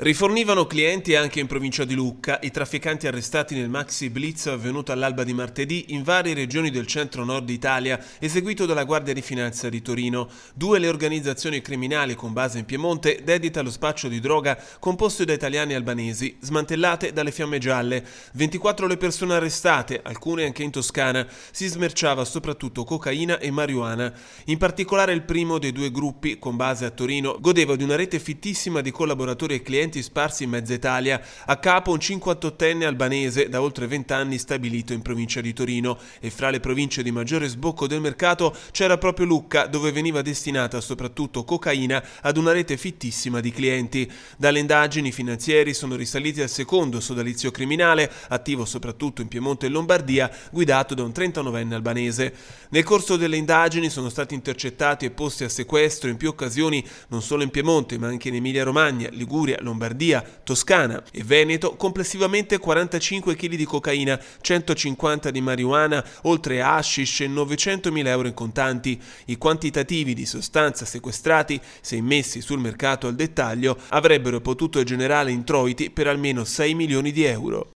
Rifornivano clienti anche in provincia di Lucca i trafficanti arrestati nel maxi blitz avvenuto all'alba di martedì in varie regioni del centro-nord Italia, eseguito dalla Guardia di Finanza di Torino. Due le organizzazioni criminali con base in Piemonte dedite allo spaccio di droga composto da italiani e albanesi, smantellate dalle fiamme gialle. 24 le persone arrestate, alcune anche in Toscana. Si smerciava soprattutto cocaina e marijuana. In particolare il primo dei due gruppi, con base a Torino, godeva di una rete fittissima di collaboratori e clienti incidenti sparsi in mezza Italia. A capo un 58enne albanese da oltre 20 anni stabilito in provincia di Torino e fra le province di maggiore sbocco del mercato c'era proprio Lucca dove veniva destinata soprattutto cocaina ad una rete fittissima di clienti. Dalle indagini i finanzieri sono risaliti al secondo sodalizio criminale, attivo soprattutto in Piemonte e Lombardia, guidato da un 39enne albanese. Nel corso delle indagini sono stati intercettati e posti a sequestro in più occasioni non solo in Piemonte ma anche in Emilia Romagna, Liguria, Lombardia Lombardia, Toscana e Veneto complessivamente 45 kg di cocaina, 150 di marijuana, oltre a hashish e 900.000 euro in contanti. I quantitativi di sostanza sequestrati, se immessi sul mercato al dettaglio, avrebbero potuto generare introiti per almeno 6 milioni di euro.